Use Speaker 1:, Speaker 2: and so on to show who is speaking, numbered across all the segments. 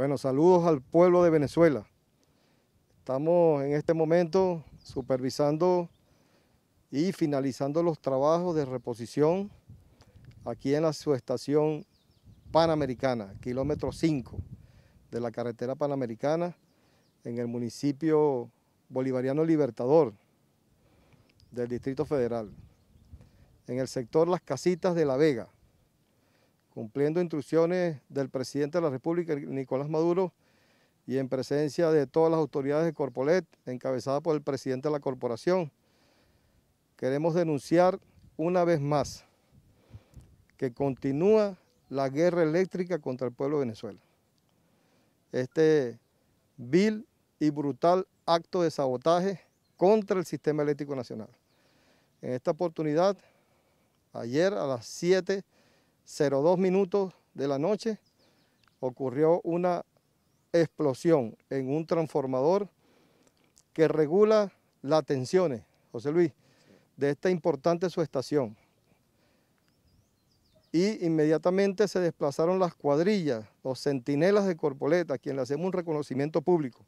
Speaker 1: Bueno, saludos al pueblo de Venezuela. Estamos en este momento supervisando y finalizando los trabajos de reposición aquí en la subestación panamericana, kilómetro 5 de la carretera panamericana en el municipio bolivariano Libertador del Distrito Federal, en el sector Las Casitas de La Vega cumpliendo instrucciones del presidente de la República, Nicolás Maduro, y en presencia de todas las autoridades de Corpolet, encabezada por el presidente de la corporación, queremos denunciar una vez más que continúa la guerra eléctrica contra el pueblo de Venezuela. Este vil y brutal acto de sabotaje contra el sistema eléctrico nacional. En esta oportunidad, ayer a las 7 02 minutos de la noche ocurrió una explosión en un transformador que regula las tensiones, José Luis, de esta importante subestación. Y inmediatamente se desplazaron las cuadrillas, los centinelas de Corpoleta, a quien le hacemos un reconocimiento público,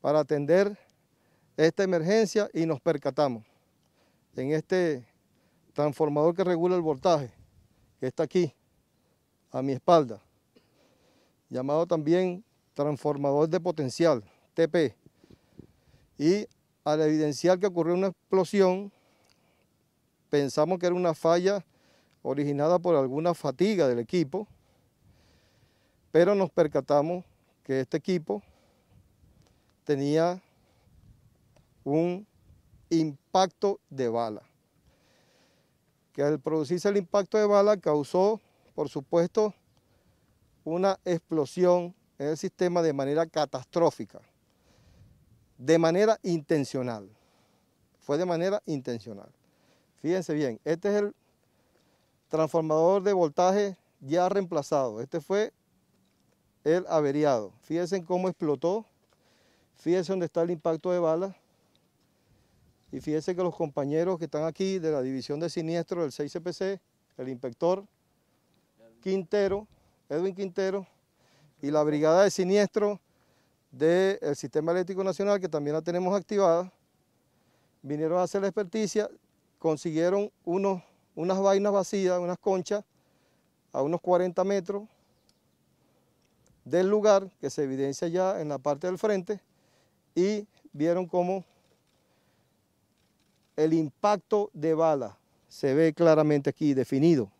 Speaker 1: para atender esta emergencia y nos percatamos en este transformador que regula el voltaje que está aquí, a mi espalda, llamado también transformador de potencial, TP. Y al evidenciar que ocurrió una explosión, pensamos que era una falla originada por alguna fatiga del equipo, pero nos percatamos que este equipo tenía un impacto de bala que al producirse el impacto de bala causó, por supuesto, una explosión en el sistema de manera catastrófica, de manera intencional. Fue de manera intencional. Fíjense bien, este es el transformador de voltaje ya reemplazado. Este fue el averiado. Fíjense cómo explotó. Fíjense dónde está el impacto de bala. Y fíjese que los compañeros que están aquí de la división de siniestro del 6CPC, el inspector Quintero, Edwin Quintero, y la brigada de siniestro del Sistema Eléctrico Nacional, que también la tenemos activada, vinieron a hacer la experticia, consiguieron unos, unas vainas vacías, unas conchas, a unos 40 metros del lugar, que se evidencia ya en la parte del frente, y vieron cómo el impacto de bala se ve claramente aquí, definido,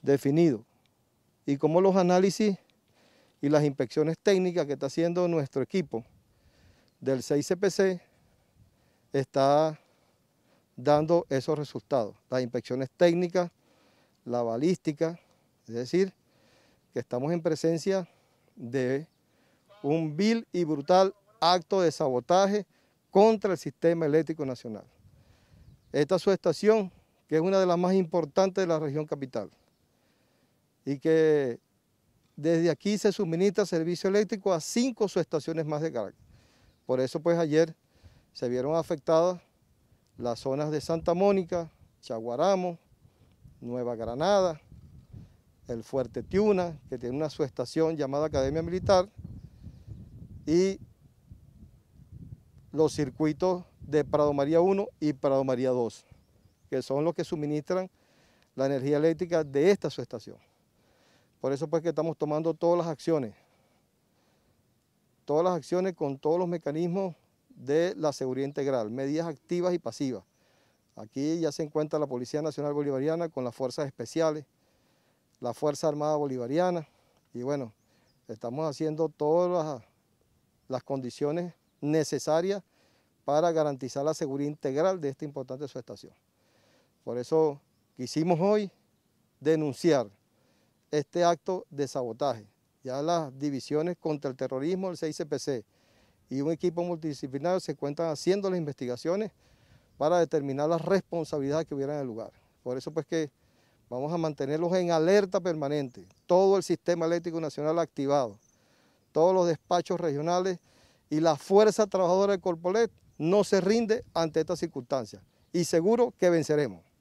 Speaker 1: definido. Y como los análisis y las inspecciones técnicas que está haciendo nuestro equipo del 6CPC está dando esos resultados. Las inspecciones técnicas, la balística, es decir, que estamos en presencia de un vil y brutal acto de sabotaje contra el sistema eléctrico nacional. Esta subestación... que es una de las más importantes de la región capital, y que desde aquí se suministra servicio eléctrico a cinco subestaciones más de Caracas. Por eso, pues ayer se vieron afectadas las zonas de Santa Mónica, Chaguaramo, Nueva Granada, el Fuerte Tiuna, que tiene una subestación llamada Academia Militar, y los circuitos de Prado María 1 y Prado María 2, que son los que suministran la energía eléctrica de esta subestación. Por eso pues que estamos tomando todas las acciones, todas las acciones con todos los mecanismos de la seguridad integral, medidas activas y pasivas. Aquí ya se encuentra la Policía Nacional Bolivariana con las fuerzas especiales, la Fuerza Armada Bolivariana, y bueno, estamos haciendo todas las condiciones necesarias para garantizar la seguridad integral de esta importante subestación. Por eso quisimos hoy denunciar este acto de sabotaje. Ya las divisiones contra el terrorismo del CICPC y un equipo multidisciplinario se encuentran haciendo las investigaciones para determinar las responsabilidades que hubiera en el lugar. Por eso pues que vamos a mantenerlos en alerta permanente, todo el sistema eléctrico nacional activado, todos los despachos regionales y la fuerza trabajadora de Corpolet no se rinde ante estas circunstancias y seguro que venceremos.